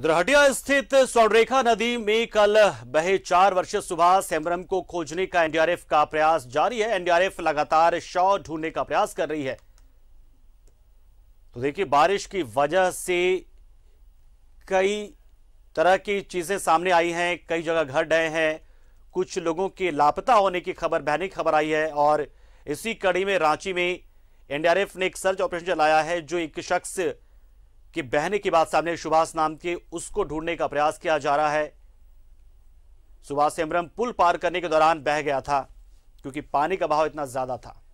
इधर हटिया स्थित स्वर्णरेखा नदी में कल बहे चार वर्षीय सुभाष सेमरम को खोजने का एनडीआरएफ का प्रयास जारी है एनडीआरएफ लगातार शव ढूंढने का प्रयास कर रही है तो देखिए बारिश की वजह से कई तरह की चीजें सामने आई हैं कई जगह घर डहे हैं कुछ लोगों के लापता होने की खबर बहने की खबर आई है और इसी कड़ी में रांची में एनडीआरएफ ने एक सर्च ऑपरेशन चलाया है जो एक शख्स कि बहने की बात सामने सुभाष नाम के उसको ढूंढने का प्रयास किया जा रहा है सुभाष हेम्ब्रम पुल पार करने के दौरान बह गया था क्योंकि पानी का बहाव इतना ज्यादा था